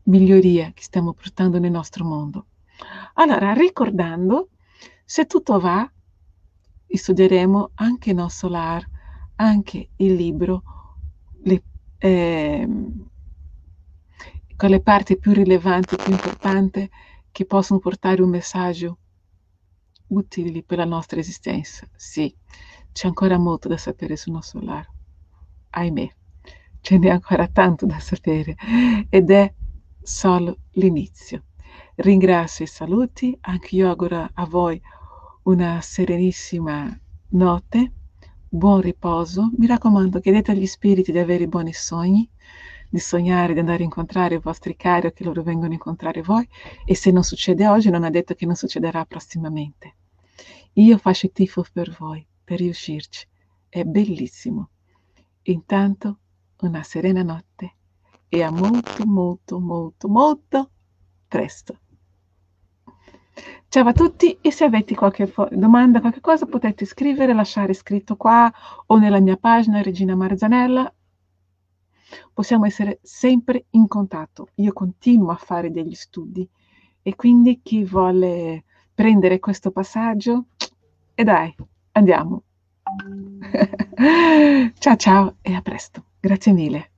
miglioria che stiamo portando nel nostro mondo. Allora, ricordando, se tutto va, studieremo anche il nostro LAR, anche il libro eh, con le parti più rilevanti, più importanti che possono portare un messaggio utile per la nostra esistenza. Sì, c'è ancora molto da sapere sul nostro lar. Ahimè, ce n'è ancora tanto da sapere ed è solo l'inizio. Ringrazio e saluti, anche io auguro a voi una serenissima notte buon riposo. Mi raccomando, chiedete agli spiriti di avere buoni sogni, di sognare, di andare a incontrare i vostri cari o che loro vengono a incontrare voi. E se non succede oggi, non ha detto che non succederà prossimamente. Io faccio il tifo per voi, per riuscirci. È bellissimo. Intanto, una serena notte e a molto, molto, molto, molto presto. Ciao a tutti e se avete qualche domanda, qualche cosa, potete scrivere, lasciare scritto qua o nella mia pagina Regina Marzanella. Possiamo essere sempre in contatto. Io continuo a fare degli studi e quindi chi vuole prendere questo passaggio, e dai, andiamo. ciao ciao e a presto. Grazie mille.